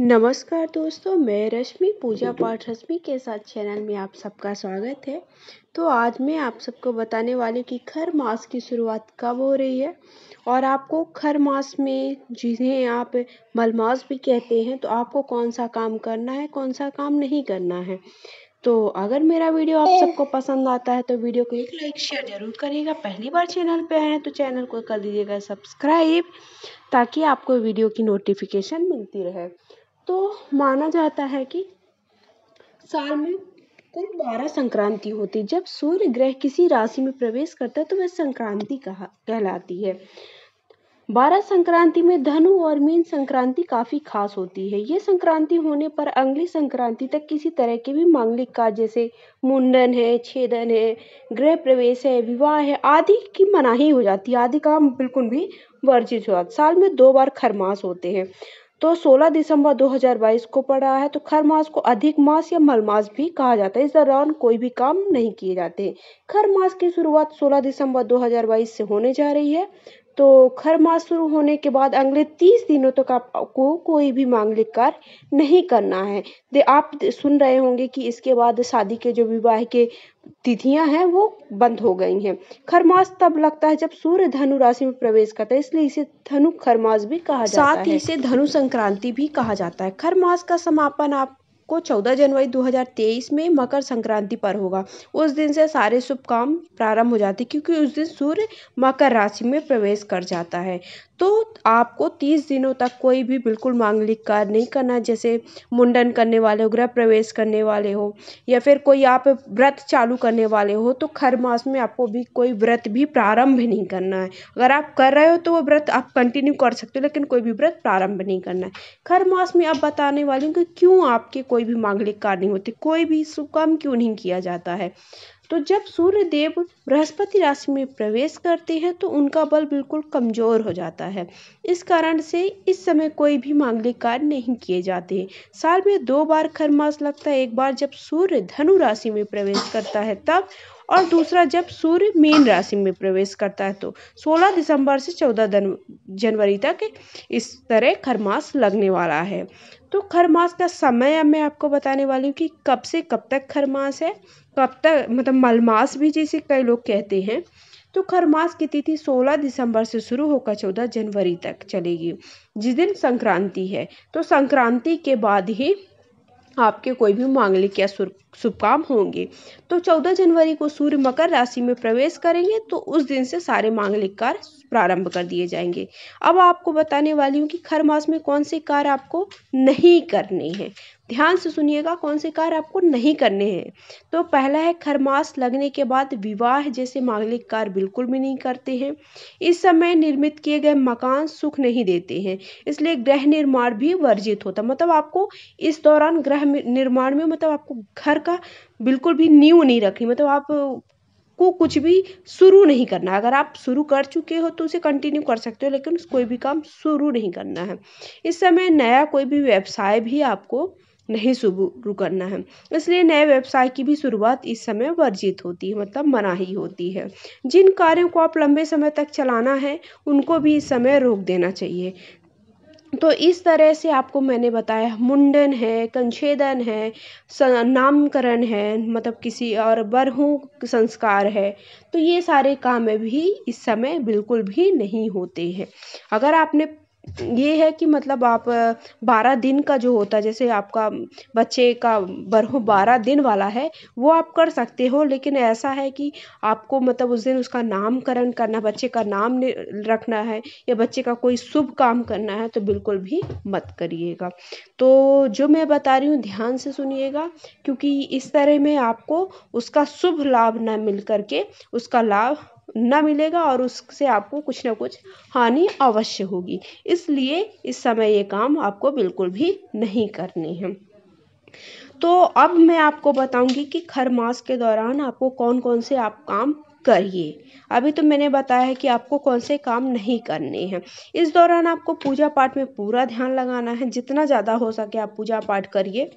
नमस्कार दोस्तों मैं रश्मि पूजा पाठ रश्मि के साथ चैनल में आप सबका स्वागत है तो आज मैं आप सबको बताने वाली कि खर मास की शुरुआत कब हो रही है और आपको खर मास में जिन्हें आप मलमास भी कहते हैं तो आपको कौन सा काम करना है कौन सा काम नहीं करना है तो अगर मेरा वीडियो आप सबको पसंद आता है तो वीडियो को एक लाइक शेयर जरूर करिएगा पहली बार चैनल पे आए हैं तो चैनल को कर दीजिएगा सब्सक्राइब ताकि आपको वीडियो की नोटिफिकेशन मिलती रहे तो माना जाता है कि साल में कुल बारह संक्रांति होती जब सूर्य ग्रह किसी राशि में प्रवेश करता है तो वह संक्रांति कहा कहलाती है बारह संक्रांति में धनु और मीन संक्रांति काफी खास होती है ये संक्रांति होने पर अगली संक्रांति तक किसी तरह के भी मांगलिक कार्य जैसे मुंडन है छेदन है गृह प्रवेश है विवाह है आदि की मनाही हो जाती है आदि काम बिल्कुल भी वर्जित हो जाता साल में दो बार खरमास होते हैं तो 16 दिसंबर 2022 को पड़ रहा है तो खर मास को अधिक मास या मल मास भी कहा जाता है इस दौरान कोई भी काम नहीं किए जाते खर मास की शुरुआत 16 दिसंबर 2022 से होने जा रही है तो खर मास शुरू होने के बाद अगले तीस दिनों तक तो आपको कोई भी मांगलिक कार्य नहीं करना है दे आप सुन रहे होंगे कि इसके बाद शादी के जो विवाह के तिथियां हैं वो बंद हो गई हैं मास तब लगता है जब सूर्य धनु राशि में प्रवेश करता है इसलिए इसे धनु खर मास भी कहा जाता है साथ ही इसे धनु संक्रांति भी कहा जाता है खर मास का समापन आप को चौदह जनवरी दो हज़ार तेईस में मकर संक्रांति पर होगा उस दिन से सारे शुभ काम प्रारंभ हो जाते क्योंकि उस दिन सूर्य मकर राशि में प्रवेश कर जाता है तो आपको तीस दिनों तक कोई भी बिल्कुल मांगलिक कार्य नहीं करना जैसे मुंडन करने वाले हो गृह प्रवेश करने वाले हो या फिर कोई आप व्रत चालू करने वाले हो तो खर मास में आपको भी कोई व्रत भी प्रारंभ नहीं करना है अगर आप कर रहे हो तो वो व्रत आप कंटिन्यू कर सकते हो लेकिन कोई भी व्रत प्रारंभ नहीं करना है खर मास में आप बताने वाले हूँ कि क्यों आपके कोई भी मांगलिक कार्य नहीं होते कोई भी शुभ काम क्यों नहीं किया जाता है तो जब सूर्य देव बृहस्पति राशि में प्रवेश करते हैं तो उनका बल बिल्कुल कमज़ोर हो जाता है इस कारण से इस समय कोई भी मांगलिक कार्य नहीं किए जाते हैं साल में दो बार खरमास लगता है एक बार जब सूर्य धनु राशि में प्रवेश करता है तब और दूसरा जब सूर्य मीन राशि में प्रवेश करता है तो 16 दिसंबर से 14 जनवरी तक इस तरह खरमास लगने वाला है तो खरमास का समय अब मैं आपको बताने वाली हूँ कि कब से कब तक खरमास है कब तक मतलब मलमास भी जैसे कई लोग कहते हैं तो खरमास की तिथि 16 दिसंबर से शुरू होकर 14 जनवरी तक चलेगी जिस दिन संक्रांति है तो संक्रांति के बाद ही आपके कोई भी मांगलिक या शुभ काम होंगे तो 14 जनवरी को सूर्य मकर राशि में प्रवेश करेंगे तो उस दिन से सारे मांगलिक कार्य प्रारंभ कर दिए जाएंगे अब आपको बताने वाली हूँ कि खर मास में कौन से कार्य आपको नहीं करने हैं ध्यान से सुनिएगा कौन से कार्य आपको नहीं करने हैं तो पहला है खर मास लगने के बाद विवाह जैसे मांगलिक कार्य बिल्कुल भी नहीं करते हैं इस समय निर्मित किए गए मकान सुख नहीं देते हैं इसलिए गृह निर्माण भी वर्जित होता मतलब आपको इस दौरान गृह निर्माण में मतलब आपको घर का बिल्कुल भी न्यू नहीं रखनी मतलब आप को कुछ भी शुरू नहीं करना अगर आप शुरू कर चुके हो तो उसे कंटिन्यू कर सकते हो लेकिन कोई भी काम शुरू नहीं करना है इस समय नया कोई भी व्यवसाय भी आपको नहीं शुरू करना है इसलिए नए व्यवसाय की भी शुरुआत इस समय वर्जित होती है मतलब मनाही होती है जिन कार्यों को आप लंबे समय तक चलाना है उनको भी इस समय रोक देना चाहिए तो इस तरह से आपको मैंने बताया मुंडन है कंछेदन है नामकरण है मतलब किसी और बरहू संस्कार है तो ये सारे काम भी इस समय बिल्कुल भी नहीं होते हैं अगर आपने ये है कि मतलब आप बारह दिन का जो होता है जैसे आपका बच्चे का बरह बारह दिन वाला है वो आप कर सकते हो लेकिन ऐसा है कि आपको मतलब उस दिन उसका नामकरण करना बच्चे का नाम रखना है या बच्चे का कोई शुभ काम करना है तो बिल्कुल भी मत करिएगा तो जो मैं बता रही हूँ ध्यान से सुनिएगा क्योंकि इस तरह में आपको उसका शुभ लाभ ना मिल करके उसका लाभ ना मिलेगा और उससे आपको कुछ ना कुछ हानि अवश्य होगी इसलिए इस समय ये काम आपको बिल्कुल भी नहीं करने हैं तो अब मैं आपको बताऊंगी कि खर मास के दौरान आपको कौन कौन से आप काम करिए अभी तो मैंने बताया है कि आपको कौन से काम नहीं करने हैं इस दौरान आपको पूजा पाठ में पूरा ध्यान लगाना है जितना ज़्यादा हो सके आप पूजा पाठ करिए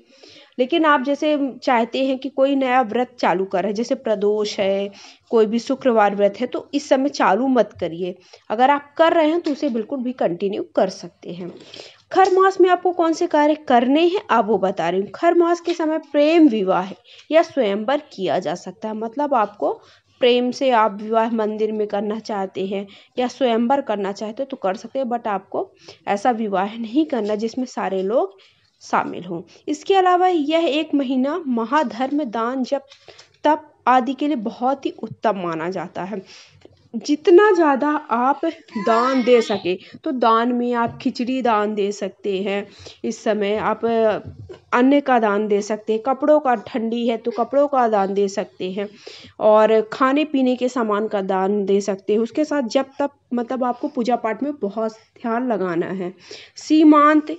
लेकिन आप जैसे चाहते हैं कि कोई नया व्रत चालू करें जैसे प्रदोष है कोई भी शुक्रवार व्रत है तो इस समय चालू मत करिए अगर आप कर रहे हैं तो उसे बिल्कुल भी कंटिन्यू कर सकते हैं खर मास में आपको कौन से कार्य करने हैं आप वो बता रही हूँ खर मास के समय प्रेम विवाह या स्वयंवर किया जा सकता है मतलब आपको प्रेम से आप विवाह मंदिर में करना चाहते हैं या स्वयंवर करना चाहते हो तो कर सकते हैं बट आपको ऐसा विवाह नहीं करना जिसमें सारे लोग शामिल हों इसके अलावा यह एक महीना महाधर्म दान जब तप आदि के लिए बहुत ही उत्तम माना जाता है जितना ज़्यादा आप दान दे सके तो दान में आप खिचड़ी दान दे सकते हैं इस समय आप अन्न का दान दे सकते हैं कपड़ों का ठंडी है तो कपड़ों का दान दे सकते हैं और खाने पीने के सामान का दान दे सकते हैं उसके साथ जब तक मतलब आपको पूजा पाठ में बहुत ध्यान लगाना है सीमांत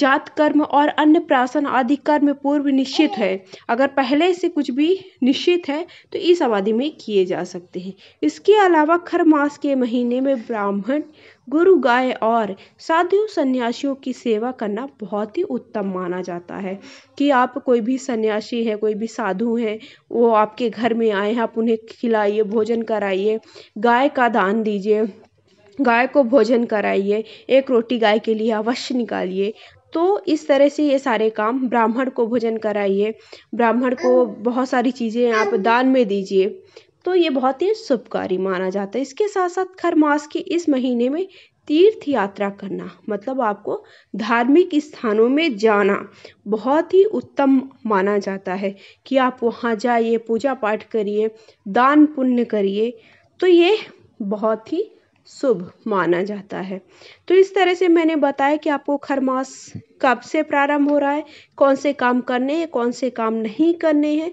जात कर्म और अन्य प्रासन आदि कर्म पूर्व निश्चित है अगर पहले से कुछ भी निश्चित है तो इस अवधि में किए जा सकते हैं इसके अलावा खर मास के महीने में ब्राह्मण गुरु गाय और साधु सन्यासियों की सेवा करना बहुत ही उत्तम माना जाता है कि आप कोई भी सन्यासी है कोई भी साधु हैं वो आपके घर में आए हैं आप उन्हें खिलाइए भोजन कराइए गाय का दान दीजिए गाय को भोजन कराइए एक रोटी गाय के लिए अवश्य निकालिए तो इस तरह से ये सारे काम ब्राह्मण को भोजन कराइए ब्राह्मण को बहुत सारी चीज़ें आप दान में दीजिए तो ये बहुत ही शुभकारी माना जाता है इसके साथ साथ खर मास के इस महीने में तीर्थ यात्रा करना मतलब आपको धार्मिक स्थानों में जाना बहुत ही उत्तम माना जाता है कि आप वहाँ जाइए पूजा पाठ करिए दान पुण्य करिए तो ये बहुत ही शुभ माना जाता है तो इस तरह से मैंने बताया कि आपको खरमास कब से प्रारंभ हो रहा है कौन से काम करने हैं कौन से काम नहीं करने हैं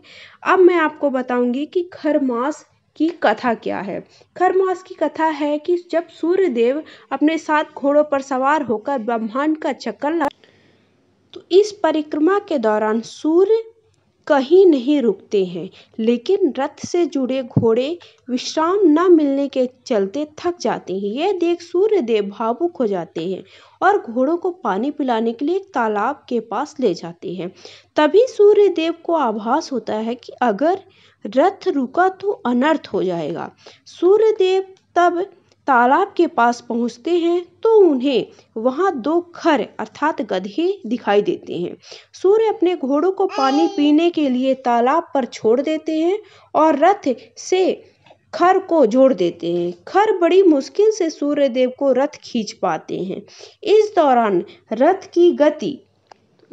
अब मैं आपको बताऊंगी कि खरमास की कथा क्या है खरमास की कथा है कि जब सूर्य देव अपने साथ घोड़ों पर सवार होकर ब्रह्मांड का चक्कर लगा तो इस परिक्रमा के दौरान सूर्य कहीं नहीं रुकते हैं लेकिन रथ से जुड़े घोड़े विश्राम न मिलने के चलते थक जाते हैं यह देख सूर्यदेव भावुक हो जाते हैं और घोड़ों को पानी पिलाने के लिए तालाब के पास ले जाते हैं तभी सूर्यदेव को आभास होता है कि अगर रथ रुका तो अनर्थ हो जाएगा सूर्यदेव तब तालाब के पास पहुँचते हैं तो उन्हें वहाँ दो खर अर्थात गधे दिखाई देते हैं सूर्य अपने घोड़ों को पानी पीने के लिए तालाब पर छोड़ देते हैं और रथ से खर को जोड़ देते हैं खर बड़ी मुश्किल से सूर्यदेव को रथ खींच पाते हैं इस दौरान रथ की गति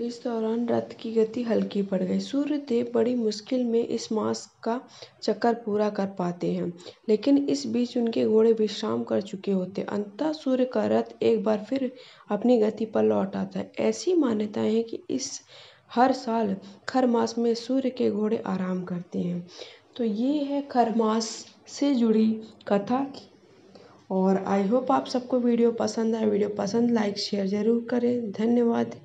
इस दौरान रथ की गति हल्की पड़ गई सूर्यदेव बड़ी मुश्किल में इस मास का चक्कर पूरा कर पाते हैं लेकिन इस बीच उनके घोड़े विश्राम कर चुके होते अंततः सूर्य का रथ एक बार फिर अपनी गति पर लौट आता है ऐसी मान्यता हैं कि इस हर साल खर मास में सूर्य के घोड़े आराम करते हैं तो ये है खर मास से जुड़ी कथा और आई होप आप सबको वीडियो पसंद आए वीडियो पसंद लाइक शेयर ज़रूर करें धन्यवाद